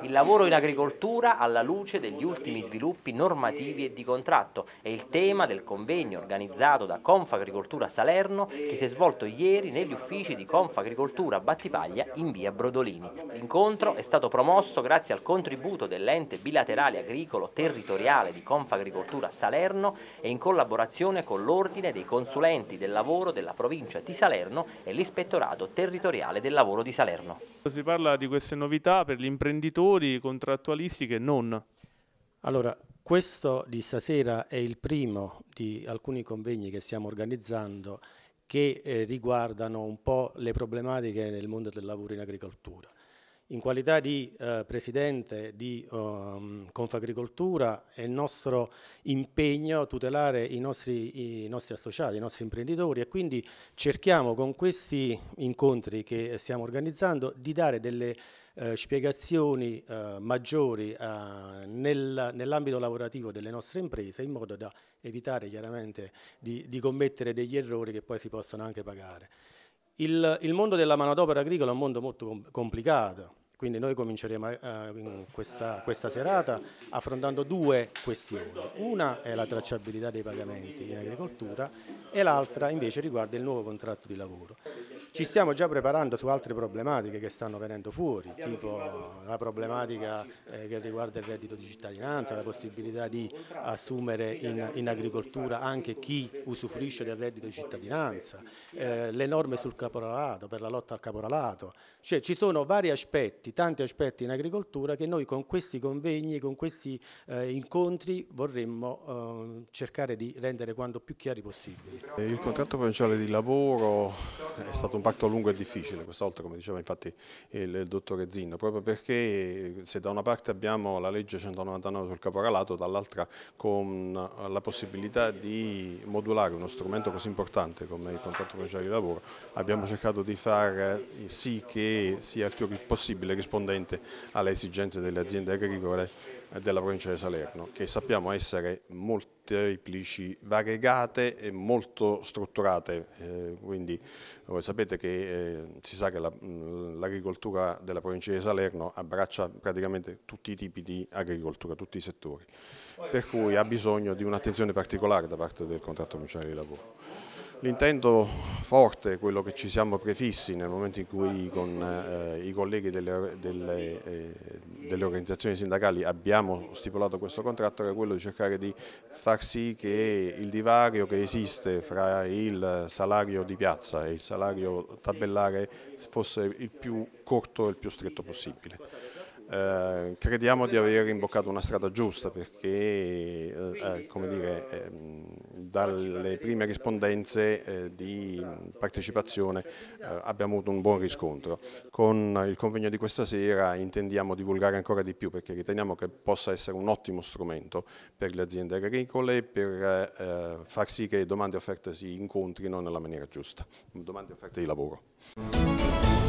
il lavoro in agricoltura alla luce degli ultimi sviluppi normativi e di contratto è il tema del convegno organizzato da Confagricoltura Salerno che si è svolto ieri negli uffici di Confagricoltura Battipaglia in via Brodolini. L'incontro è stato promosso grazie al contributo dell'ente bilaterale agricolo territoriale di Confagricoltura Salerno e in collaborazione con l'Ordine dei consulenti del lavoro della provincia di Salerno e l'ispettorato territoriale del lavoro di Salerno. Si parla di queste novità per l'imprenditore settori contrattualisti che non? Allora, questo di stasera è il primo di alcuni convegni che stiamo organizzando che eh, riguardano un po' le problematiche nel mondo del lavoro in agricoltura. In qualità di eh, Presidente di um, Confagricoltura è il nostro impegno tutelare i nostri, i nostri, associati, i nostri imprenditori e quindi cerchiamo con questi incontri che stiamo organizzando di dare delle eh, spiegazioni eh, maggiori eh, nel, nell'ambito lavorativo delle nostre imprese in modo da evitare chiaramente di, di commettere degli errori che poi si possono anche pagare. Il, il, mondo della manodopera agricola è un mondo molto complicato, quindi noi cominceremo eh, questa, questa, serata affrontando due questioni. Una è la tracciabilità dei pagamenti in agricoltura e l'altra invece riguarda il nuovo contratto di lavoro. Ci stiamo già preparando su altre problematiche che stanno venendo fuori, tipo la problematica eh, che riguarda il reddito di cittadinanza, la possibilità di assumere in, in agricoltura anche chi usufruisce del reddito di cittadinanza, eh, le norme sul caporalato, per la lotta al caporalato. Cioè ci sono vari aspetti, tanti aspetti in agricoltura che noi con questi convegni, con questi eh, incontri vorremmo eh, cercare di rendere quanto più chiari possibile. Il contratto provinciale di lavoro è stato stato un parto lungo e difficile questa volta, come diceva infatti il, il dottore Zinno, proprio perché eh, se da una parte abbiamo la legge 199 sul caporalato, dall'altra con eh, la possibilità di modulare uno strumento così importante come il contratto provinciale di lavoro, abbiamo cercato di fare eh, sì che sia il più possibile rispondente alle esigenze delle aziende agricole della provincia di Salerno, che sappiamo essere molto molteplici, variegate e molto strutturate, eh, quindi voi sapete che eh, si sa che l'agricoltura la, della provincia di Salerno abbraccia praticamente tutti i tipi di agricoltura, tutti i settori, per cui ha bisogno di un'attenzione particolare da parte del contratto provinciale di lavoro. L'intento forte, quello che ci siamo prefissi nel momento in cui con eh, i colleghi delle, delle, eh, delle organizzazioni sindacali abbiamo stipulato questo contratto era quello di cercare di far sì che il divario che esiste fra il salario di piazza e il salario tabellare fosse il più corto e il più stretto possibile. Eh, crediamo di aver imboccato una strada giusta perché eh, eh come dire, eh, dalle prime rispondenze eh, di partecipazione abbiamo avuto un buon riscontro. Con il convegno di questa sera intendiamo divulgare ancora di più perché riteniamo che possa essere un ottimo strumento per le aziende agricole per far sì che domande e offerte si incontrino nella maniera giusta, domande e offerte di lavoro.